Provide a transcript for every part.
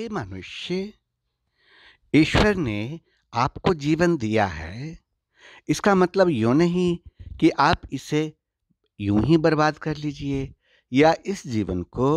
हे मनुष्य ईश्वर ने आपको जीवन दिया है इसका मतलब यूँ नहीं कि आप इसे यूं ही बर्बाद कर लीजिए या इस जीवन को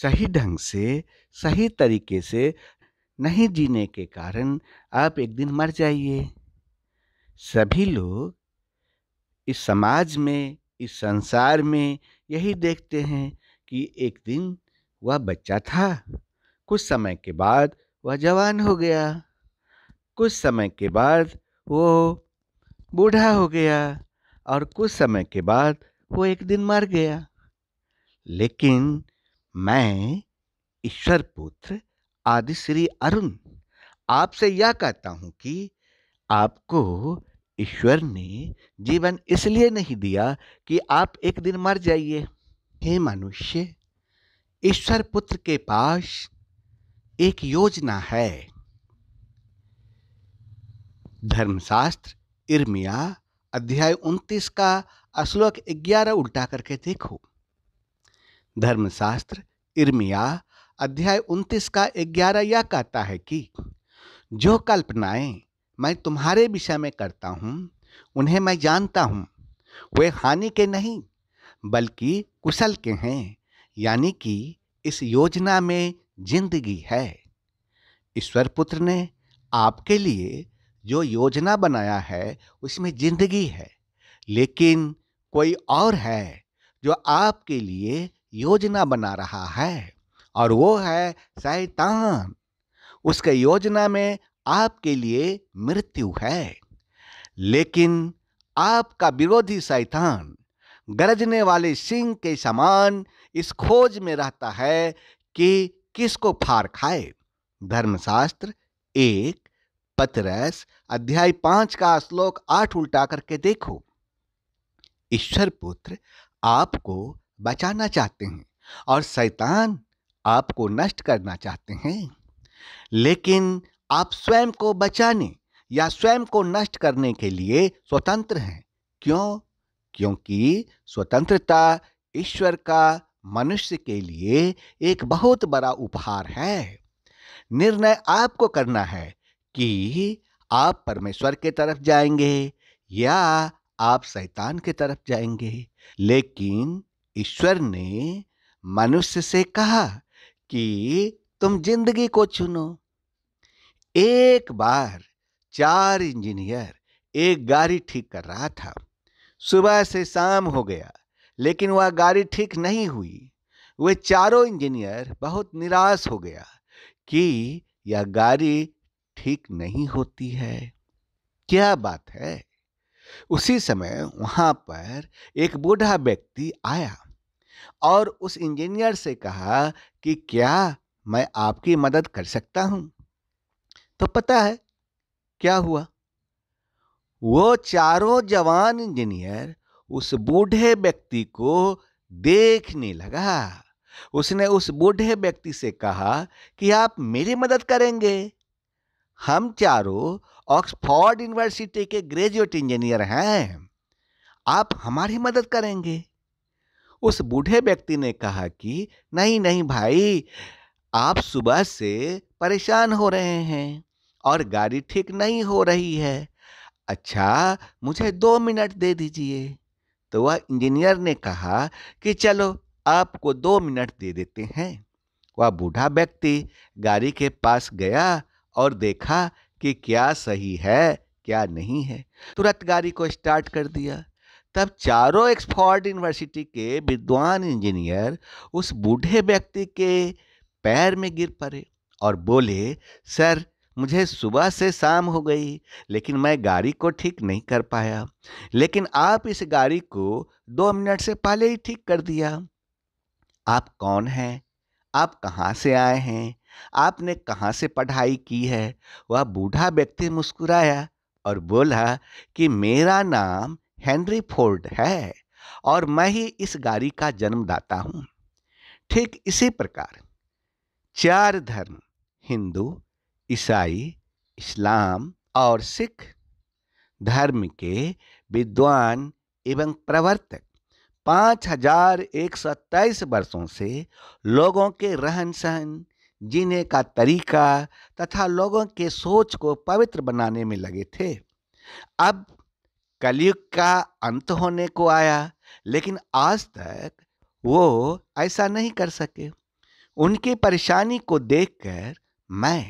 सही ढंग से सही तरीके से नहीं जीने के कारण आप एक दिन मर जाइए सभी लोग इस समाज में इस संसार में यही देखते हैं कि एक दिन वह बच्चा था कुछ समय के बाद वह जवान हो गया कुछ समय के बाद वो बूढ़ा हो गया और कुछ समय के बाद वो एक दिन मर गया लेकिन मैं ईश्वर पुत्र आदि श्री अरुण आपसे यह कहता हूँ कि आपको ईश्वर ने जीवन इसलिए नहीं दिया कि आप एक दिन मर जाइए हे मनुष्य ईश्वर पुत्र के पास एक योजना है धर्मशास्त्र इर्मिया अध्याय उनतीस का अश्लोक ग्यारह उल्टा करके देखो धर्मशास्त्र इर्मिया अध्याय उन्तीस का ग्यारह यह कहता है कि जो कल्पनाएं मैं तुम्हारे विषय में करता हूं उन्हें मैं जानता हूं वे हानि के नहीं बल्कि कुशल के हैं यानी कि इस योजना में जिंदगी है ईश्वर पुत्र ने आपके लिए जो योजना बनाया है उसमें जिंदगी है लेकिन कोई और है जो आपके लिए योजना बना रहा है और वो है शैतान उसके योजना में आपके लिए मृत्यु है लेकिन आपका विरोधी शैतान गरजने वाले सिंह के समान इस खोज में रहता है कि किसको फार खाए धर्मशास्त्र एक पतरस अध्याय पांच का श्लोक आठ उल्टा करके देखो ईश्वर पुत्र आपको बचाना चाहते हैं और शैतान आपको नष्ट करना चाहते हैं लेकिन आप स्वयं को बचाने या स्वयं को नष्ट करने के लिए स्वतंत्र हैं क्यों क्योंकि स्वतंत्रता ईश्वर का मनुष्य के लिए एक बहुत बड़ा उपहार है निर्णय आपको करना है कि आप परमेश्वर के तरफ जाएंगे या आप शैतान के तरफ जाएंगे लेकिन ईश्वर ने मनुष्य से कहा कि तुम जिंदगी को चुनो एक बार चार इंजीनियर एक गाड़ी ठीक कर रहा था सुबह से शाम हो गया लेकिन वह गाड़ी ठीक नहीं हुई वे चारों इंजीनियर बहुत निराश हो गया कि यह गाड़ी ठीक नहीं होती है क्या बात है उसी समय वहां पर एक बूढ़ा व्यक्ति आया और उस इंजीनियर से कहा कि क्या मैं आपकी मदद कर सकता हूं तो पता है क्या हुआ वो चारों जवान इंजीनियर उस बूढ़े व्यक्ति को देखने लगा उसने उस बूढ़े व्यक्ति से कहा कि आप मेरी मदद करेंगे हम चारों ऑक्सफोर्ड यूनिवर्सिटी के ग्रेजुएट इंजीनियर हैं आप हमारी मदद करेंगे उस बूढ़े व्यक्ति ने कहा कि नहीं नहीं भाई आप सुबह से परेशान हो रहे हैं और गाड़ी ठीक नहीं हो रही है अच्छा मुझे दो मिनट दे दीजिए तो वह इंजीनियर ने कहा कि चलो आपको दो मिनट दे देते हैं वह बूढ़ा व्यक्ति गाड़ी के पास गया और देखा कि क्या सही है क्या नहीं है तुरंत गाड़ी को स्टार्ट कर दिया तब चारों एक्सफोर्ड यूनिवर्सिटी के विद्वान इंजीनियर उस बूढ़े व्यक्ति के पैर में गिर पड़े और बोले सर मुझे सुबह से शाम हो गई लेकिन मैं गाड़ी को ठीक नहीं कर पाया लेकिन आप इस गाड़ी को दो मिनट से पहले ही ठीक कर दिया आप कौन हैं आप कहाँ से आए हैं आपने कहाँ से पढ़ाई की है वह बूढ़ा व्यक्ति मुस्कुराया और बोला कि मेरा नाम हेनरी फोर्ड है और मैं ही इस गाड़ी का जन्मदाता हूँ ठीक इसी प्रकार चार धर्म हिंदू ईसाई इस्लाम और सिख धर्म के विद्वान एवं प्रवर्तक पाँच हजार एक सौ तेईस वर्षों से लोगों के रहन सहन जीने का तरीका तथा लोगों के सोच को पवित्र बनाने में लगे थे अब कलयुग का अंत होने को आया लेकिन आज तक वो ऐसा नहीं कर सके उनकी परेशानी को देखकर मैं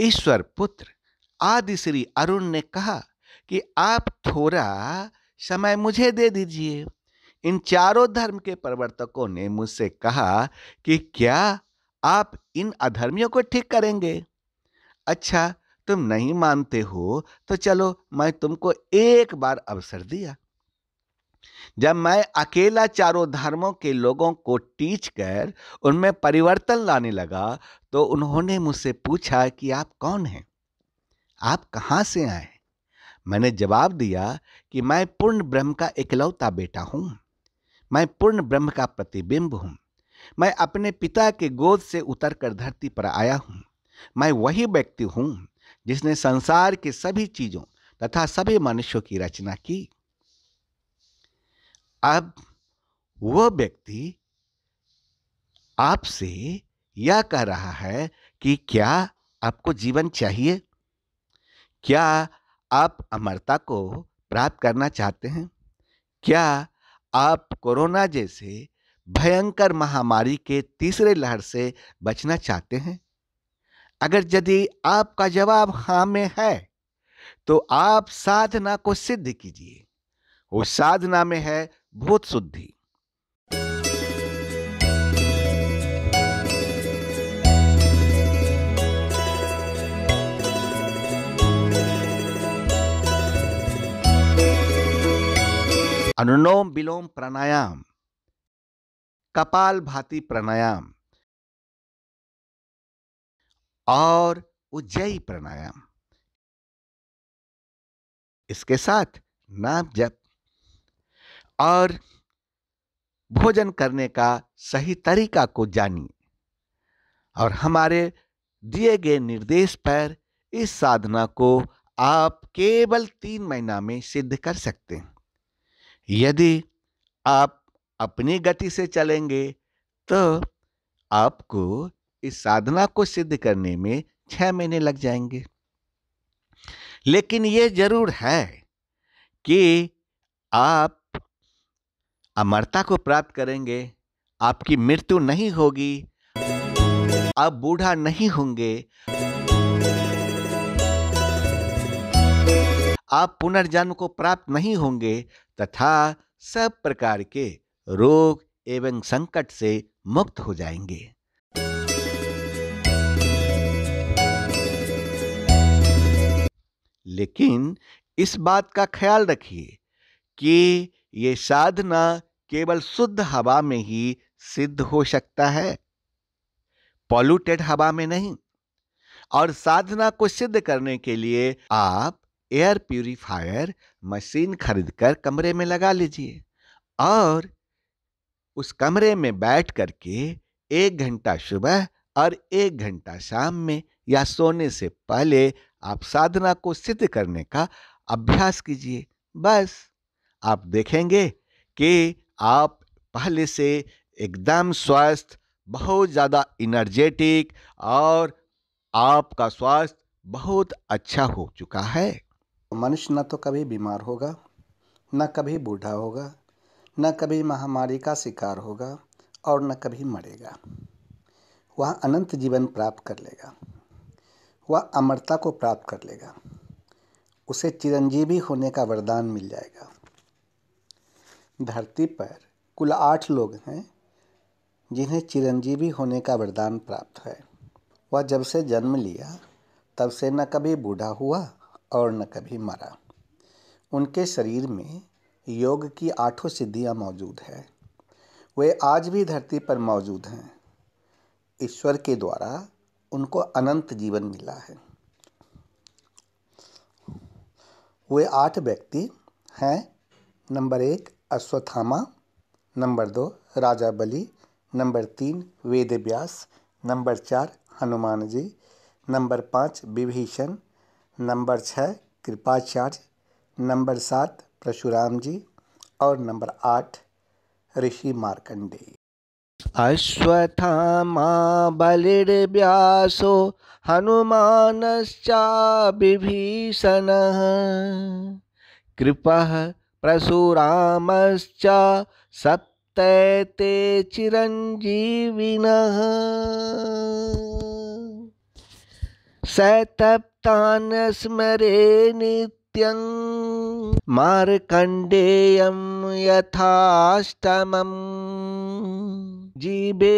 ईश्वर पुत्र आदि श्री अरुण ने कहा कि आप थोड़ा समय मुझे दे दीजिए इन चारों धर्म के प्रवर्तकों ने मुझसे कहा कि क्या आप इन अधर्मियों को ठीक करेंगे अच्छा तुम नहीं मानते हो तो चलो मैं तुमको एक बार अवसर दिया जब मैं अकेला चारों धर्मों के लोगों को टीच कर उनमें परिवर्तन लाने लगा तो उन्होंने मुझसे पूछा कि आप कौन हैं आप कहाँ से आए मैंने जवाब दिया कि मैं पूर्ण ब्रह्म का इकलौता बेटा हूँ मैं पूर्ण ब्रह्म का प्रतिबिंब हूँ मैं अपने पिता के गोद से उतर कर धरती पर आया हूँ मैं वही व्यक्ति हूँ जिसने संसार के सभी चीज़ों तथा सभी मनुष्यों की रचना की अब वह व्यक्ति आपसे यह कह रहा है कि क्या आपको जीवन चाहिए क्या आप अमरता को प्राप्त करना चाहते हैं क्या आप कोरोना जैसे भयंकर महामारी के तीसरे लहर से बचना चाहते हैं अगर यदि आपका जवाब हाँ में है तो आप साधना को सिद्ध कीजिए वो साधना में है भूत शुद्धि अनुलोम विलोम प्राणायाम कपाल भाती प्राणायाम और उज्जयी प्राणायाम इसके साथ नाम जप और भोजन करने का सही तरीका को जानिए और हमारे दिए गए निर्देश पर इस साधना को आप केवल तीन महीना में सिद्ध कर सकते हैं यदि आप अपनी गति से चलेंगे तो आपको इस साधना को सिद्ध करने में छह महीने लग जाएंगे लेकिन ये जरूर है कि आप अमरता को प्राप्त करेंगे आपकी मृत्यु नहीं होगी आप बूढ़ा नहीं होंगे आप पुनर्जन्म को प्राप्त नहीं होंगे तथा सब प्रकार के रोग एवं संकट से मुक्त हो जाएंगे लेकिन इस बात का ख्याल रखिए कि ये साधना केवल शुद्ध हवा में ही सिद्ध हो सकता है पॉल्यूटेड हवा में नहीं और साधना को सिद्ध करने के लिए आप एयर प्यूरिफायर मशीन खरीदकर कमरे में लगा लीजिए और उस कमरे में बैठ करके एक घंटा सुबह और एक घंटा शाम में या सोने से पहले आप साधना को सिद्ध करने का अभ्यास कीजिए बस आप देखेंगे कि आप पहले से एकदम स्वस्थ बहुत ज़्यादा इनर्जेटिक और आपका स्वास्थ्य बहुत अच्छा हो चुका है मनुष्य न तो कभी बीमार होगा न कभी बूढ़ा होगा न कभी महामारी का शिकार होगा और न कभी मरेगा वह अनंत जीवन प्राप्त कर लेगा वह अमरता को प्राप्त कर लेगा उसे चिरंजीवी होने का वरदान मिल जाएगा धरती पर कुल आठ लोग हैं जिन्हें चिरंजीवी होने का वरदान प्राप्त है वह जब से जन्म लिया तब से न कभी बूढ़ा हुआ और न कभी मरा उनके शरीर में योग की आठों सिद्धियां मौजूद है वे आज भी धरती पर मौजूद हैं ईश्वर के द्वारा उनको अनंत जीवन मिला है वे आठ व्यक्ति हैं नंबर एक अश्वत्थामा नंबर दो राजा बलि नंबर तीन वेद व्यास नंबर चार हनुमान जी नंबर पाँच विभीषण नंबर छः कृपाचार्य नंबर सात परशुराम जी और नंबर आठ ऋषि मार्कंडेय अश्वत्थामा बलिर्व्यासो हनुमानश्चा विभीषण कृपा प्रसुरामश्च सप्तैते चिरञ्जीविनः सतप्तान् स्मरे नित्यं मार्कण्डेयं यथाष्टमम् जीवे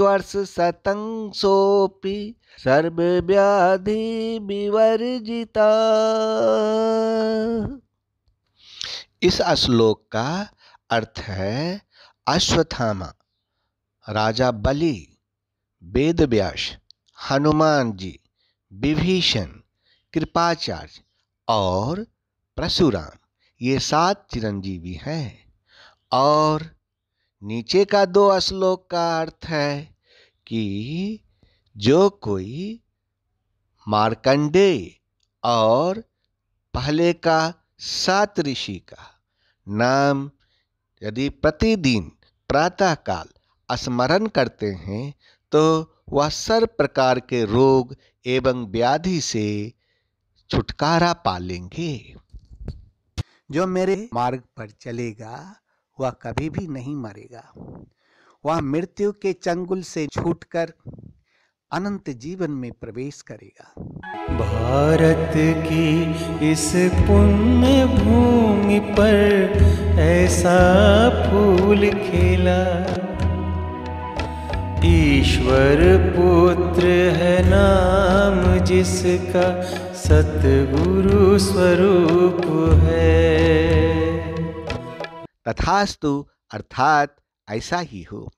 द्वर्षशतं सोऽपि सर्वव्याधिविवर्जिता इस श्लोक का अर्थ है अश्वत्थामा राजा बलि वेद व्यास हनुमान जी विभीषण कृपाचार्य और परशुराम ये सात चिरंजीवी हैं और नीचे का दो श्लोक का अर्थ है कि जो कोई मार्कंडे और पहले का सात ऋषि का नाम यदि प्रतिदिन प्रातःकाल स्मरण करते हैं तो वह सर प्रकार के रोग एवं व्याधि से छुटकारा पा लेंगे जो मेरे मार्ग पर चलेगा वह कभी भी नहीं मरेगा वह मृत्यु के चंगुल से छूटकर अनंत जीवन में प्रवेश करेगा भारत की इस पुण्य भूमि पर ऐसा फूल खेला ईश्वर पुत्र है नाम जिसका सतगुरु स्वरूप है तथास्तु अर्थात ऐसा ही हो